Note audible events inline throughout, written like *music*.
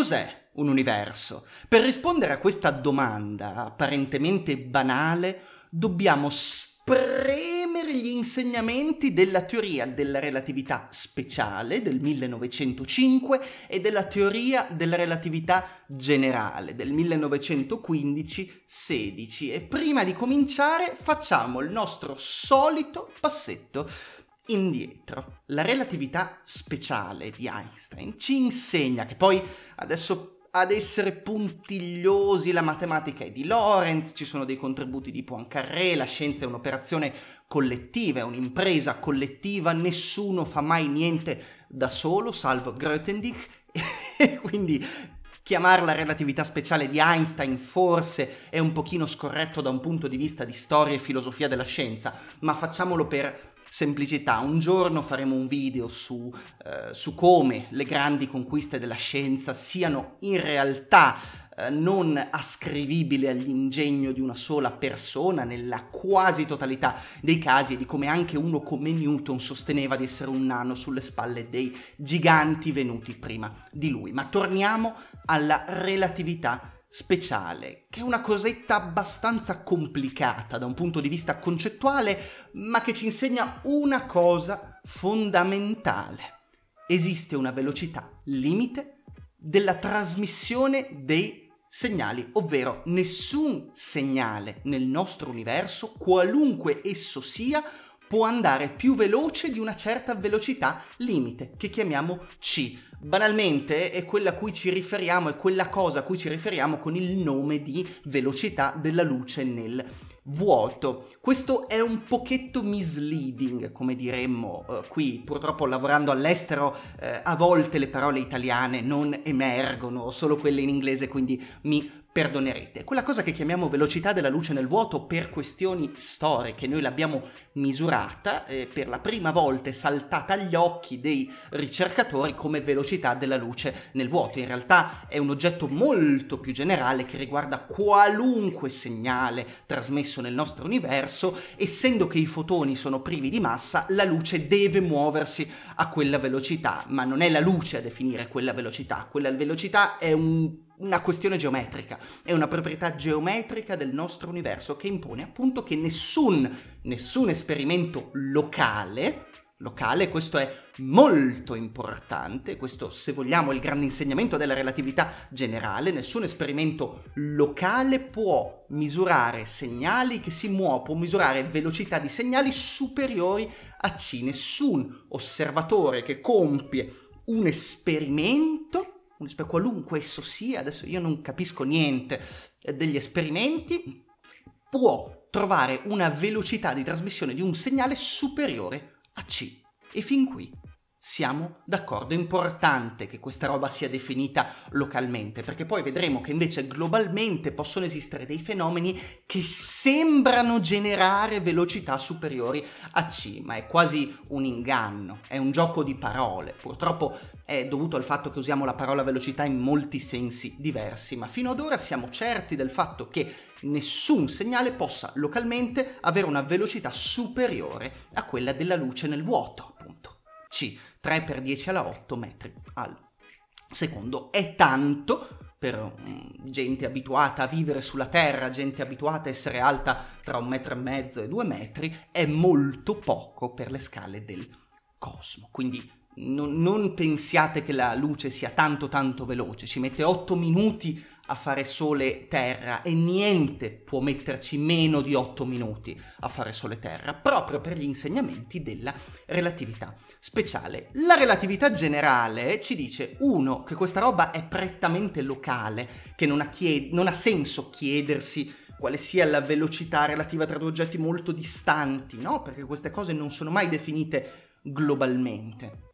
cos'è un universo? Per rispondere a questa domanda apparentemente banale, dobbiamo spremere gli insegnamenti della teoria della relatività speciale del 1905 e della teoria della relatività generale del 1915-16 e prima di cominciare facciamo il nostro solito passetto indietro. La relatività speciale di Einstein ci insegna che poi adesso ad essere puntigliosi la matematica è di Lorentz, ci sono dei contributi di Poincaré, la scienza è un'operazione collettiva, è un'impresa collettiva, nessuno fa mai niente da solo, salvo Grothendieck, *laughs* e quindi chiamarla relatività speciale di Einstein forse è un pochino scorretto da un punto di vista di storia e filosofia della scienza, ma facciamolo per semplicità. Un giorno faremo un video su, eh, su come le grandi conquiste della scienza siano in realtà eh, non ascrivibile all'ingegno di una sola persona nella quasi totalità dei casi e di come anche uno come Newton sosteneva di essere un nano sulle spalle dei giganti venuti prima di lui. Ma torniamo alla relatività speciale, che è una cosetta abbastanza complicata da un punto di vista concettuale, ma che ci insegna una cosa fondamentale. Esiste una velocità limite della trasmissione dei segnali, ovvero nessun segnale nel nostro universo, qualunque esso sia, può andare più veloce di una certa velocità limite, che chiamiamo c. Banalmente è quella a cui ci riferiamo, è quella cosa a cui ci riferiamo con il nome di velocità della luce nel vuoto. Questo è un pochetto misleading, come diremmo eh, qui, purtroppo lavorando all'estero eh, a volte le parole italiane non emergono, solo quelle in inglese, quindi mi perdonerete. Quella cosa che chiamiamo velocità della luce nel vuoto per questioni storiche, noi l'abbiamo misurata eh, per la prima volta è saltata agli occhi dei ricercatori come velocità della luce nel vuoto. In realtà è un oggetto molto più generale che riguarda qualunque segnale trasmesso nel nostro universo, essendo che i fotoni sono privi di massa, la luce deve muoversi a quella velocità, ma non è la luce a definire quella velocità, quella velocità è un una questione geometrica, è una proprietà geometrica del nostro universo che impone appunto che nessun, nessun esperimento locale, locale, questo è molto importante, questo se vogliamo il grande insegnamento della relatività generale, nessun esperimento locale può misurare segnali che si muovono, può misurare velocità di segnali superiori a C, nessun osservatore che compie un esperimento per qualunque esso sia, adesso io non capisco niente eh, degli esperimenti, può trovare una velocità di trasmissione di un segnale superiore a C. E fin qui siamo d'accordo, è importante che questa roba sia definita localmente, perché poi vedremo che invece globalmente possono esistere dei fenomeni che sembrano generare velocità superiori a C, ma è quasi un inganno, è un gioco di parole. Purtroppo è dovuto al fatto che usiamo la parola velocità in molti sensi diversi, ma fino ad ora siamo certi del fatto che nessun segnale possa localmente avere una velocità superiore a quella della luce nel vuoto, appunto. C 3x10 alla 8 metri al secondo. È tanto per mm, gente abituata a vivere sulla Terra, gente abituata a essere alta tra un metro e mezzo e due metri, è molto poco per le scale del cosmo. Quindi non, non pensiate che la luce sia tanto tanto veloce, ci mette 8 minuti a fare sole terra e niente può metterci meno di 8 minuti a fare sole terra, proprio per gli insegnamenti della relatività speciale. La relatività generale ci dice, uno, che questa roba è prettamente locale, che non ha, chied- non ha senso chiedersi quale sia la velocità relativa tra due oggetti molto distanti, no? Perché queste cose non sono mai definite globalmente.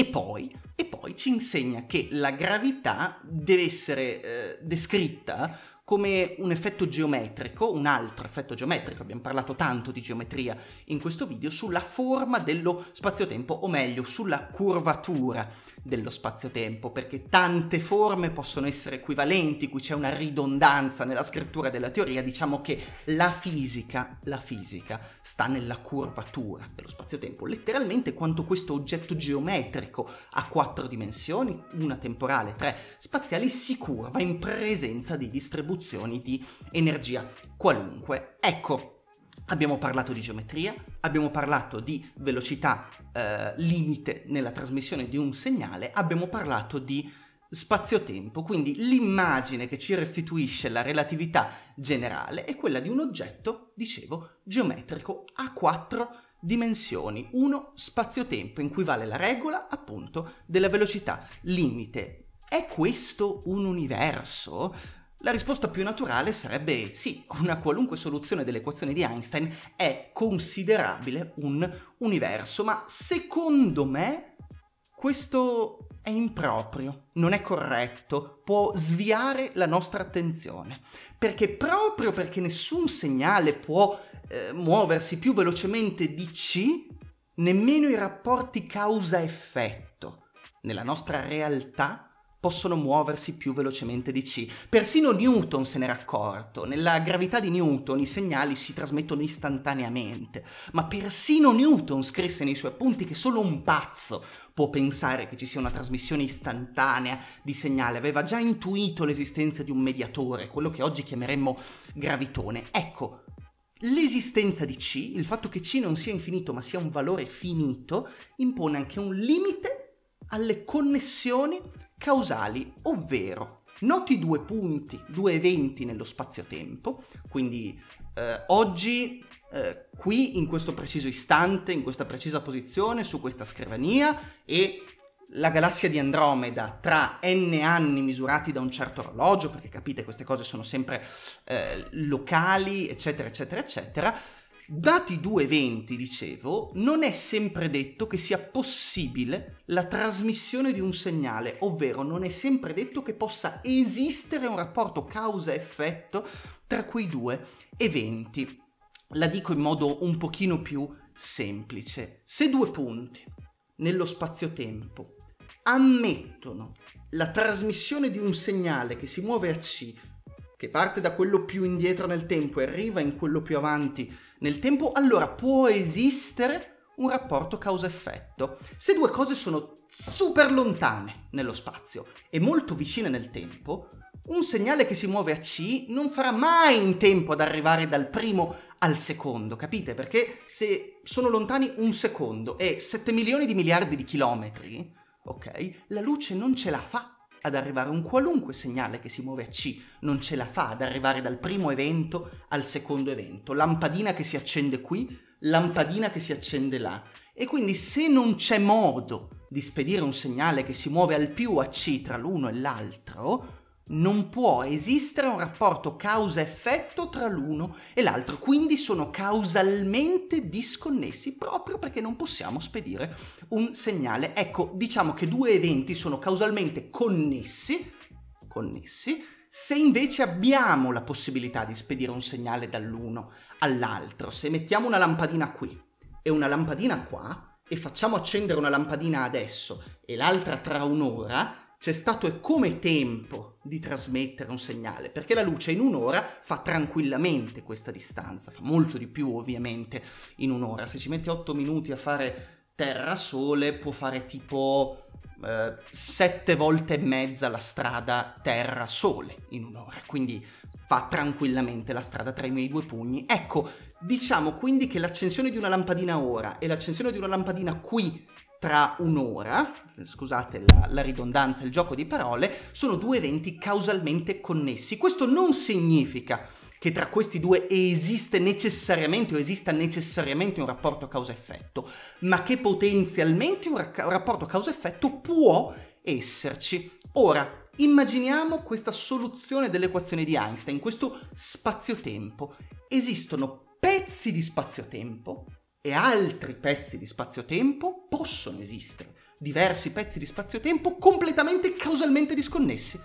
E poi, e poi ci insegna che la gravità deve essere eh, descritta come un effetto geometrico, un altro effetto geometrico, abbiamo parlato tanto di geometria in questo video, sulla forma dello spazio-tempo, o meglio, sulla curvatura dello spazio-tempo, perché tante forme possono essere equivalenti, qui c'è una ridondanza nella scrittura della teoria, diciamo che la fisica, la fisica sta nella curvatura dello spazio-tempo, letteralmente quanto questo oggetto geometrico ha quattro dimensioni, una temporale, tre spaziali, si curva in presenza di distribuzioni soluzioni di energia qualunque. Ecco, Abbiamo parlato di geometria, abbiamo parlato di velocità eh, limite nella trasmissione di un segnale, abbiamo parlato di spazio-tempo, quindi l'immagine che ci restituisce la relatività generale è quella di un oggetto, dicevo, geometrico a quattro dimensioni, uno spazio-tempo in cui vale la regola appunto della velocità limite. È questo un universo? La risposta più naturale sarebbe sì, una qualunque soluzione dell'equazione di Einstein è considerabile un universo, ma secondo me questo è improprio, non è corretto, può sviare la nostra attenzione, perché proprio perché nessun segnale può eh, muoversi più velocemente di C, nemmeno i rapporti causa-effetto nella nostra realtà possono muoversi più velocemente di C. Persino Newton se n'era accorto, nella gravità di Newton i segnali si trasmettono istantaneamente, ma persino Newton scrisse nei suoi appunti che solo un pazzo può pensare che ci sia una trasmissione istantanea di segnale, aveva già intuito l'esistenza di un mediatore, quello che oggi chiameremmo gravitone. Ecco, L'esistenza di C, il fatto che C non sia infinito ma sia un valore finito, impone anche un limite alle connessioni causali, ovvero noti due punti, due eventi nello spazio-tempo, quindi eh, oggi eh, qui in questo preciso istante, in questa precisa posizione, su questa scrivania e la galassia di Andromeda tra n anni misurati da un certo orologio, perché capite queste cose sono sempre eh, locali, eccetera, eccetera, eccetera, Dati due eventi, dicevo, non è sempre detto che sia possibile la trasmissione di un segnale, ovvero non è sempre detto che possa esistere un rapporto causa-effetto tra quei due eventi. La dico in modo un pochino più semplice. Se due punti nello spazio-tempo ammettono la trasmissione di un segnale che si muove a C che parte da quello più indietro nel tempo e arriva in quello più avanti nel tempo, allora può esistere un rapporto causa-effetto. Se due cose sono super lontane nello spazio e molto vicine nel tempo, un segnale che si muove a C non farà mai in tempo ad arrivare dal primo al secondo, capite? Perché se sono lontani un secondo e 7 milioni di miliardi di chilometri, ok, la luce non ce la fa ad arrivare. Un qualunque segnale che si muove a C non ce la fa ad arrivare dal primo evento al secondo evento. Lampadina che si accende qui, lampadina che si accende là. E quindi se non c'è modo di spedire un segnale che si muove al più a C tra l'uno e l'altro, non può esistere un rapporto causa-effetto tra l'uno e l'altro, quindi sono causalmente disconnessi proprio perché non possiamo spedire un segnale. Ecco, diciamo che due eventi sono causalmente connessi, connessi se invece abbiamo la possibilità di spedire un segnale dall'uno all'altro, se mettiamo una lampadina qui e una lampadina qua e facciamo accendere una lampadina adesso e l'altra tra un'ora, c'è stato e come tempo di trasmettere un segnale, perché la luce in un'ora fa tranquillamente questa distanza, fa molto di più ovviamente in un'ora, se ci metti 8 minuti a fare terra-sole può fare tipo eh, 7 volte e mezza la strada terra-sole in un'ora, quindi fa tranquillamente la strada tra i miei due pugni. Ecco, Diciamo quindi che l'accensione di una lampadina ora e l'accensione di una lampadina qui tra un'ora, scusate la, la, ridondanza, il gioco di parole, sono due eventi causalmente connessi. Questo non significa che tra questi due esiste necessariamente o esista necessariamente un rapporto causa-effetto, ma che potenzialmente un rapporto causa-effetto può esserci. Ora, immaginiamo questa soluzione dell'equazione di Einstein, questo spazio-tempo. Esistono pezzi di spazio-tempo e altri pezzi di spazio-tempo possono esistere. Diversi pezzi di spazio-tempo completamente causalmente disconnessi.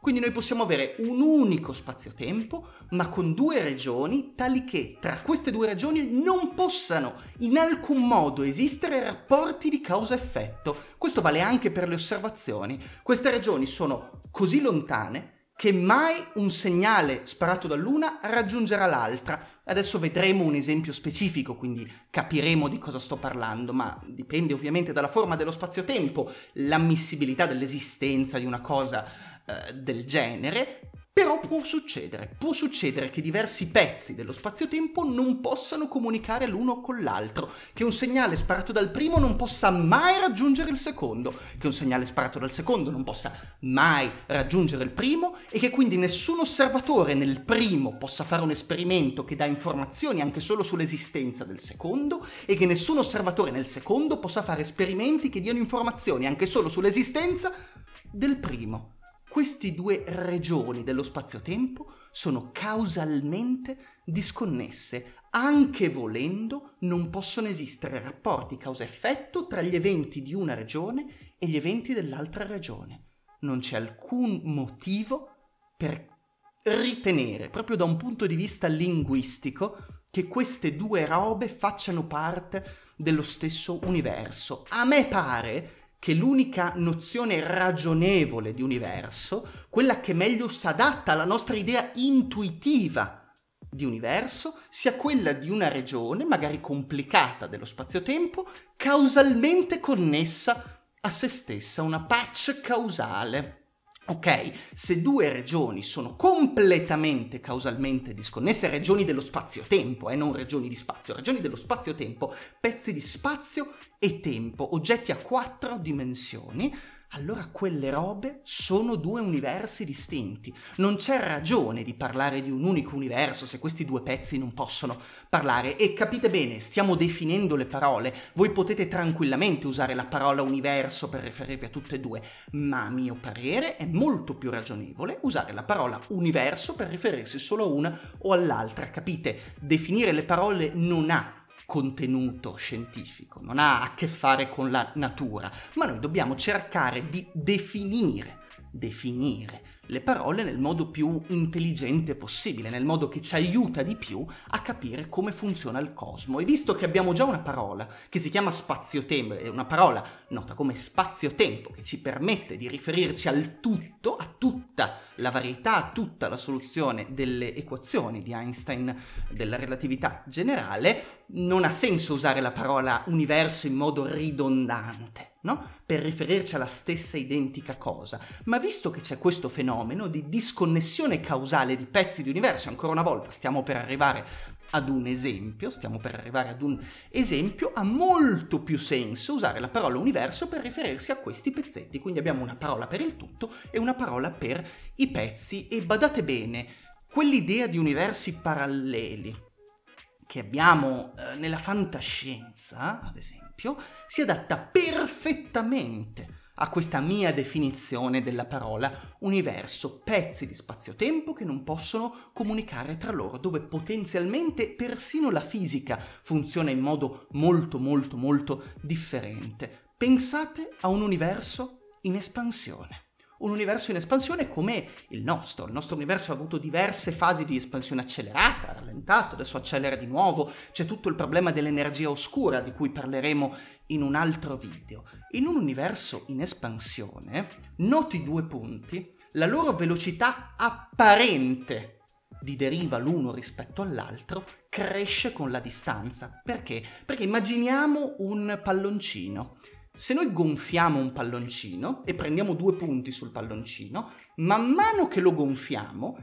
Quindi noi possiamo avere un unico spazio-tempo, ma con due regioni, tali che tra queste due regioni non possano in alcun modo esistere rapporti di causa-effetto. Questo vale anche per le osservazioni. Queste regioni sono così lontane che mai un segnale sparato dall'una raggiungerà l'altra. Adesso vedremo un esempio specifico, quindi capiremo di cosa sto parlando, ma dipende ovviamente dalla forma dello spazio-tempo, l'ammissibilità dell'esistenza di una cosa eh, del genere, però può succedere, può succedere che diversi pezzi dello spazio-tempo non possano comunicare l'uno con l'altro, che un segnale sparato dal primo non possa mai raggiungere il secondo, che un segnale sparato dal secondo non possa mai raggiungere il primo e che quindi nessun osservatore nel primo possa fare un esperimento che dà informazioni anche solo sull'esistenza del secondo e che nessun osservatore nel secondo possa fare esperimenti che diano informazioni anche solo sull'esistenza del primo queste due regioni dello spazio-tempo sono causalmente disconnesse. Anche volendo, non possono esistere rapporti causa-effetto tra gli eventi di una regione e gli eventi dell'altra regione. Non c'è alcun motivo per ritenere, proprio da un punto di vista linguistico, che queste due robe facciano parte dello stesso universo. A me pare che l'unica nozione ragionevole di universo, quella che meglio si adatta alla nostra idea intuitiva di universo, sia quella di una regione, magari complicata dello spazio-tempo, causalmente connessa a se stessa, una patch causale. Ok, se due regioni sono completamente causalmente disconnesse, regioni dello spazio-tempo, e eh, non regioni di spazio, regioni dello spazio-tempo, pezzi di spazio e tempo, oggetti a quattro dimensioni, allora quelle robe sono due universi distinti. Non c'è ragione di parlare di un unico universo se questi due pezzi non possono parlare. E capite bene, stiamo definendo le parole. Voi potete tranquillamente usare la parola universo per riferirvi a tutte e due, ma a mio parere è molto più ragionevole usare la parola universo per riferirsi solo a una o all'altra. Capite? Definire le parole non ha contenuto scientifico, non ha a che fare con la natura, ma noi dobbiamo cercare di definire, definire le parole nel modo più intelligente possibile, nel modo che ci aiuta di più a capire come funziona il cosmo. E visto che abbiamo già una parola che si chiama spazio-tempo, è una parola nota come spazio-tempo che ci permette di riferirci al tutto, a tutta la varietà, tutta la soluzione delle equazioni di Einstein della relatività generale, non ha senso usare la parola universo in modo ridondante. No? per riferirci alla stessa identica cosa. Ma visto che c'è questo fenomeno di disconnessione causale di pezzi di universo, ancora una volta stiamo per arrivare ad un esempio, stiamo per arrivare ad un esempio, ha molto più senso usare la parola universo per riferirsi a questi pezzetti. Quindi abbiamo una parola per il tutto e una parola per i pezzi e badate bene, quell'idea di universi paralleli che abbiamo eh, nella fantascienza, ad esempio, si adatta perfettamente a questa mia definizione della parola universo, pezzi di spazio-tempo che non possono comunicare tra loro, dove potenzialmente persino la fisica funziona in modo molto molto molto differente. Pensate a un universo in espansione un universo in espansione come il nostro. Il nostro universo ha avuto diverse fasi di espansione accelerata, rallentato, adesso accelera di nuovo, c'è tutto il problema dell'energia oscura di cui parleremo in un altro video. In un universo in espansione, noti due punti, la loro velocità apparente di deriva l'uno rispetto all'altro cresce con la distanza. Perché? Perché immaginiamo un palloncino. Se noi gonfiamo un palloncino e prendiamo due punti sul palloncino, man mano che lo gonfiamo,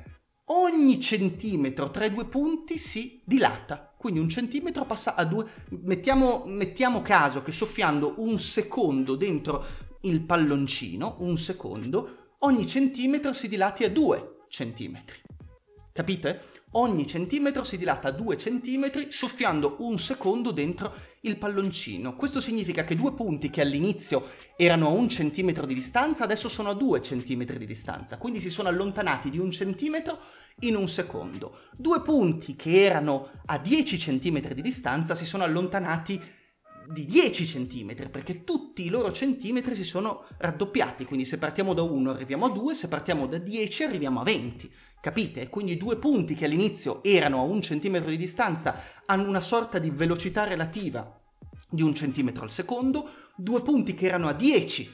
ogni centimetro tra i due punti si dilata quindi un centimetro passa a due. Mettiamo, mettiamo caso che soffiando un secondo dentro il palloncino, un secondo, ogni centimetro si dilati a due centimetri. Capite? ogni centimetro si dilata 2 centimetri soffiando un secondo dentro il palloncino. Questo significa che due punti che all'inizio erano a un centimetro di distanza adesso sono a 2 centimetri di distanza, quindi si sono allontanati di un centimetro in un secondo. Due punti che erano a 10 centimetri di distanza si sono allontanati di di 10 cm perché tutti i loro centimetri si sono raddoppiati, quindi se partiamo da 1 arriviamo a 2, se partiamo da 10 arriviamo a 20, capite? Quindi due punti che all'inizio erano a un centimetro di distanza hanno una sorta di velocità relativa di un centimetro al secondo, due punti che erano a 10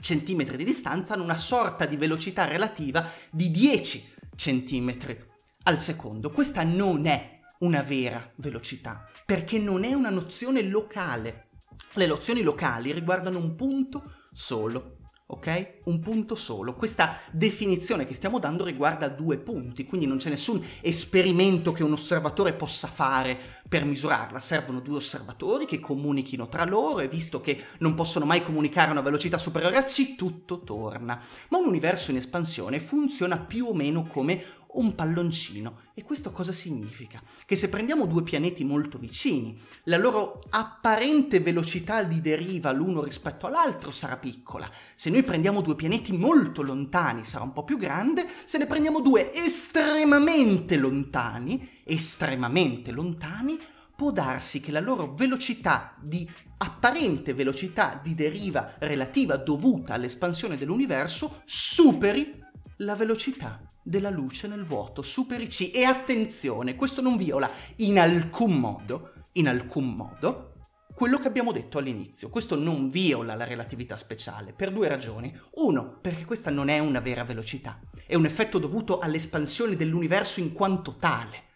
centimetri di distanza hanno una sorta di velocità relativa di 10 centimetri al secondo. Questa non è una vera velocità, perché non è una nozione locale. Le nozioni locali riguardano un punto solo, ok? Un punto solo. Questa definizione che stiamo dando riguarda due punti, quindi non c'è nessun esperimento che un osservatore possa fare per misurarla. Servono due osservatori che comunichino tra loro e visto che non possono mai comunicare a una velocità superiore a c, tutto torna. Ma un universo in espansione funziona più o meno come un palloncino. E questo cosa significa? Che se prendiamo due pianeti molto vicini, la loro apparente velocità di deriva l'uno rispetto all'altro sarà piccola. Se noi prendiamo due pianeti molto lontani sarà un po' più grande, se ne prendiamo due estremamente lontani, estremamente lontani, può darsi che la loro velocità di apparente velocità di deriva relativa dovuta all'espansione dell'universo superi la velocità della luce nel vuoto, super IC. E attenzione, questo non viola in alcun modo, in alcun modo, quello che abbiamo detto all'inizio. Questo non viola la relatività speciale per due ragioni. Uno, perché questa non è una vera velocità, è un effetto dovuto all'espansione dell'universo in quanto tale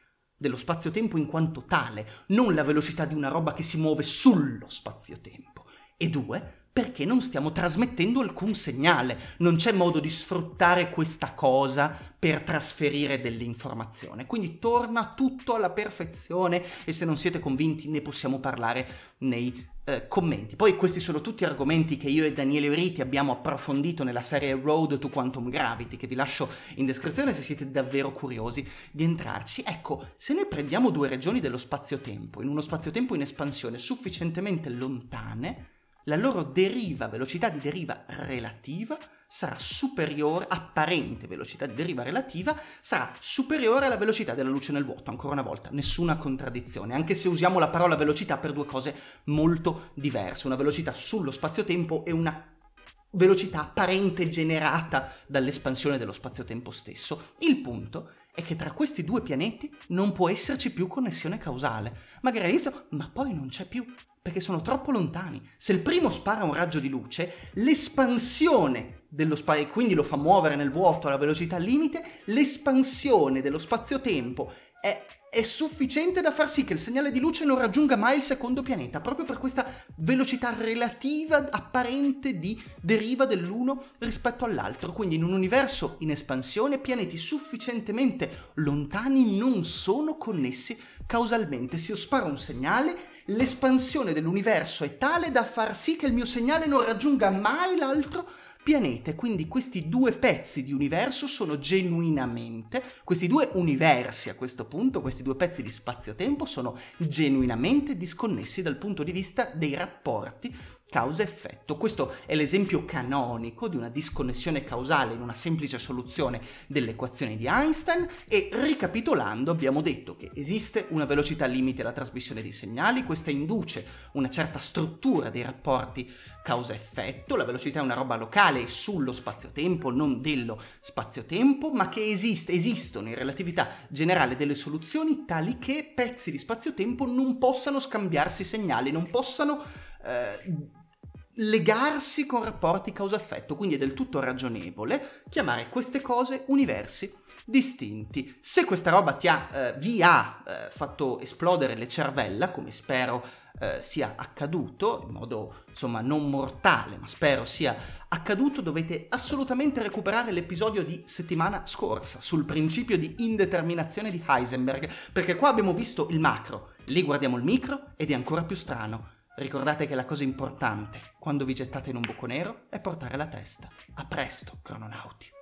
dello spazio-tempo in quanto tale, non la velocità di una roba che si muove sullo spazio-tempo. E due, perché non stiamo trasmettendo alcun segnale, non c'è modo di sfruttare questa cosa per trasferire dell'informazione. Quindi torna tutto alla perfezione e se non siete convinti ne possiamo parlare nei eh, commenti. Poi questi sono tutti argomenti che io e Daniele Oriti abbiamo approfondito nella serie Road to Quantum Gravity, che vi lascio in descrizione se siete davvero curiosi di entrarci. Ecco, se noi prendiamo due regioni dello spazio-tempo, in uno spazio-tempo in espansione sufficientemente lontane, la loro deriva, velocità di deriva relativa sarà superiore, apparente velocità di deriva relativa sarà superiore alla velocità della luce nel vuoto, ancora una volta, nessuna contraddizione, anche se usiamo la parola velocità per due cose molto diverse, una velocità sullo spazio-tempo e una velocità apparente generata dall'espansione dello spazio-tempo stesso. Il punto è che tra questi due pianeti non può esserci più connessione causale. Magari all'inizio, ma poi non c'è più perché sono troppo lontani. Se il primo spara un raggio di luce, l'espansione dello spazio, e quindi lo fa muovere nel vuoto alla velocità limite, l'espansione dello spazio-tempo è, è, sufficiente da far sì che il segnale di luce non raggiunga mai il secondo pianeta, proprio per questa velocità relativa apparente di deriva dell'uno rispetto all'altro. Quindi in un universo in espansione, pianeti sufficientemente lontani non sono connessi causalmente. Se io sparo un segnale, l'espansione dell'universo è tale da far sì che il mio segnale non raggiunga mai l'altro pianeta. Quindi questi due pezzi di universo sono genuinamente, questi due universi a questo punto, questi due pezzi di spazio-tempo sono genuinamente disconnessi dal punto di vista dei rapporti causa-effetto. Questo è l'esempio canonico di una disconnessione causale in una semplice soluzione dell'equazione di Einstein e ricapitolando abbiamo detto che esiste una velocità limite alla trasmissione di segnali, questa induce una certa struttura dei rapporti causa-effetto, la velocità è una roba locale sullo spazio-tempo, non dello spazio-tempo, ma che esiste, esistono in relatività generale delle soluzioni tali che pezzi di spazio-tempo non possano scambiarsi segnali, non possano... Eh, legarsi con rapporti causa-effetto, quindi è del tutto ragionevole chiamare queste cose universi distinti. Se questa roba ti ha, eh, vi ha eh, fatto esplodere le cervella, come spero eh, sia accaduto, in modo insomma non mortale, ma spero sia accaduto, dovete assolutamente recuperare l'episodio di settimana scorsa sul principio di indeterminazione di Heisenberg, perché qua abbiamo visto il macro, lì guardiamo il micro ed è ancora più strano. Ricordate che la cosa importante quando vi gettate in un buco nero è portare la testa. A presto, crononauti!